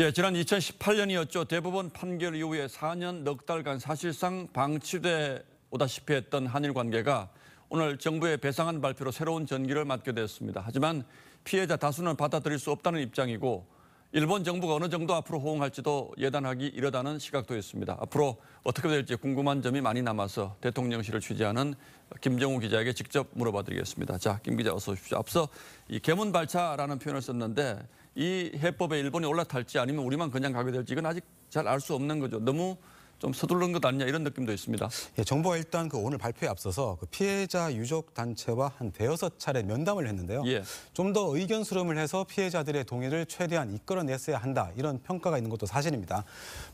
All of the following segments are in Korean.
예, 지난 2018년이었죠. 대법원 판결 이후에 4년 넉 달간 사실상 방치돼 오다시피 했던 한일 관계가 오늘 정부의 배상안 발표로 새로운 전기를 맞게 됐습니다. 하지만 피해자 다수는 받아들일 수 없다는 입장이고 일본 정부가 어느 정도 앞으로 호응할지도 예단하기 이르다는 시각도 있습니다. 앞으로 어떻게 될지 궁금한 점이 많이 남아서 대통령실을 취재하는 김정우 기자에게 직접 물어봐 드리겠습니다. 자, 김 기자 어서 오십시오. 앞서 이 개문 발차라는 표현을 썼는데 이 해법에 일본이 올라탈지 아니면 우리만 그냥 가게 될지 이건 아직 잘 알 수 없는 거죠. 너무 좀 서둘른 것 아니냐 이런 느낌도 있습니다. 예, 정부가 일단 그 오늘 발표에 앞서서 그 피해자 유족 단체와 한 대여섯 차례 면담을 했는데요. 예. 좀더 의견 수렴을 해서 피해자들의 동의를 최대한 이끌어냈어야 한다 이런 평가가 있는 것도 사실입니다.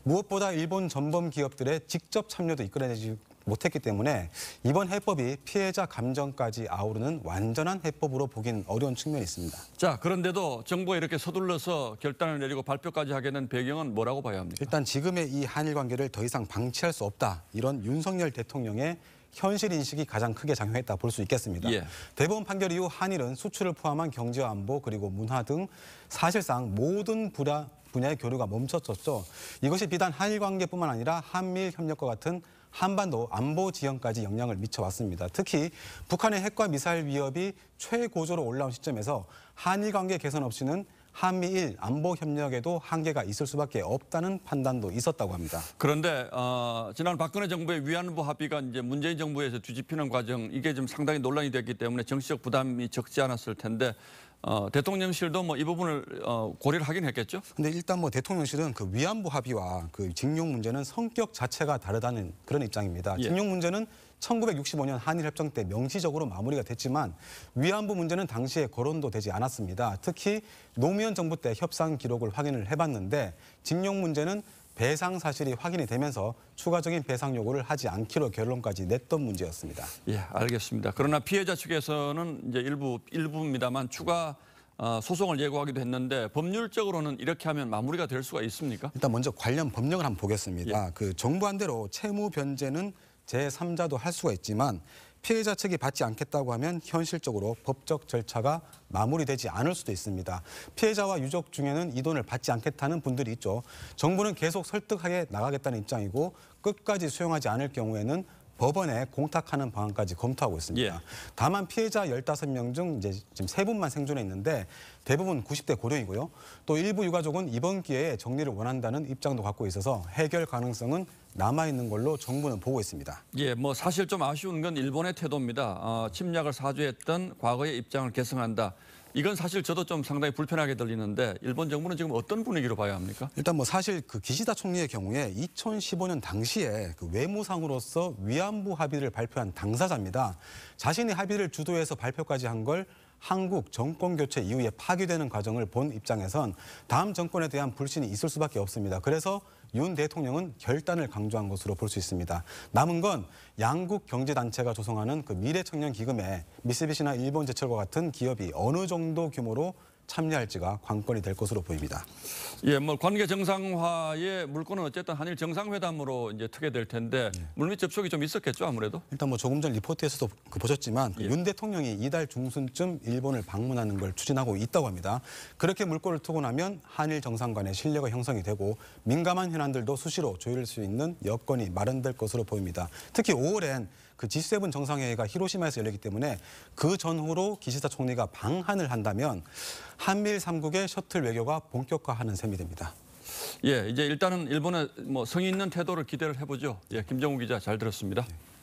무엇보다 일본 전범 기업들의 직접 참여도 이끌어내지 못했기 때문에 이번 해법이 피해자 감정까지 아우르는 완전한 해법으로 보긴 어려운 측면이 있습니다. 자, 그런데도 정부가 이렇게 서둘러서 결단을 내리고 발표까지 하게 된 배경은 뭐라고 봐야 합니까? 일단 지금의 이 한일 관계를 더 이상 방치할 수 없다. 이런 윤석열 대통령의 현실 인식이 가장 크게 작용했다 볼 수 있겠습니다. 예. 대법원 판결 이후 한일은 수출을 포함한 경제 안보 그리고 문화 등 사실상 모든 분야, 분야의 교류가 멈췄었죠. 이것이 비단 한일 관계뿐만 아니라 한미일 협력과 같은 한반도 안보 지형까지 영향을 미쳐왔습니다. 특히 북한의 핵과 미사일 위협이 최고조로 올라온 시점에서 한일 관계 개선 없이는 한미일 안보 협력에도 한계가 있을 수밖에 없다는 판단도 있었다고 합니다. 그런데 어, 지난 박근혜 정부의 위안부 합의가 이제 문재인 정부에서 뒤집히는 과정 이게 좀 상당히 논란이 됐기 때문에 정치적 부담이 적지 않았을 텐데 어, 대통령실도 뭐 이 부분을 어, 고려를 하긴 했겠죠. 근데 일단 뭐 대통령실은 그 위안부 합의와 그 징용 문제는 성격 자체가 다르다는 그런 입장입니다. 예. 징용 문제는 1965년 한일협정 때 명시적으로 마무리가 됐지만 위안부 문제는 당시에 거론도 되지 않았습니다. 특히 노무현 정부 때 협상 기록을 확인을 해봤는데 징용 문제는 배상 사실이 확인이 되면서 추가적인 배상 요구를 하지 않기로 결론까지 냈던 문제였습니다. 예, 알겠습니다. 그러나 피해자 측에서는 이제 일부 일부입니다만 추가 어, 소송을 예고하기도 했는데 법률적으로는 이렇게 하면 마무리가 될 수가 있습니까? 일단 먼저 관련 법령을 한번 보겠습니다. 예. 그 정부안대로 채무 변제는 제3자도 할 수가 있지만 피해자 측이 받지 않겠다고 하면 현실적으로 법적 절차가 마무리되지 않을 수도 있습니다. 피해자와 유족 중에는 이 돈을 받지 않겠다는 분들이 있죠. 정부는 계속 설득하게 나가겠다는 입장이고 끝까지 수용하지 않을 경우에는 법원에 공탁하는 방안까지 검토하고 있습니다. 예. 다만 피해자 15명 중 이제 지금 세분만 생존해 있는데 대부분 90대 고령이고요. 또 일부 유가족은 이번 기회에 정리를 원한다는 입장도 갖고 있어서 해결 가능성은 남아 있는 걸로 정부는 보고 있습니다. 예, 뭐 사실 좀 아쉬운 건 일본의 태도입니다. 어, 침략을 사주했던 과거의 입장을 계승한다. 이건 사실 저도 좀 상당히 불편하게 들리는데 일본 정부는 지금 어떤 분위기로 봐야 합니까? 일단 뭐 사실 그 기시다 총리의 경우에 2015년 당시에 그 외무상으로서 위안부 합의를 발표한 당사자입니다. 자신이 합의를 주도해서 발표까지 한걸 한국 정권 교체 이후에 파괴되는 과정을 본 입장에선 다음 정권에 대한 불신이 있을 수밖에 없습니다. 그래서 윤 대통령은 결단을 강조한 것으로 볼 수 있습니다. 남은 건 양국 경제단체가 조성하는 그 미래청년기금에 미쓰비시나 일본제철과 같은 기업이 어느 정도 규모로 참여할지가 관건이 될 것으로 보입니다. 예, 뭐 관계 정상화의 물건은 어쨌든 한일 정상회담으로 이제 트게 될 텐데 예. 물밑 접촉이 좀 있었겠죠 아무래도. 일단 뭐 조금 전 리포트에서도 그 보셨지만 예. 윤 대통령이 이달 중순쯤 일본을 방문하는 걸 추진하고 있다고 합니다. 그렇게 물꼬를 트고 나면 한일 정상 간의 신뢰가 형성이 되고 민감한 현안들도 수시로 조율할 수 있는 여건이 마련될 것으로 보입니다. 특히 5월엔 그 G7 정상회의가 히로시마에서 열리기 때문에 그 전후로 기시다 총리가 방한을 한다면 한미일 삼국의 셔틀 외교가 본격화하는 셈이 됩니다. 예, 이제 일단은 일본의 뭐 성의 있는 태도를 기대를 해보죠. 예, 김정우 기자 잘 들었습니다. 네.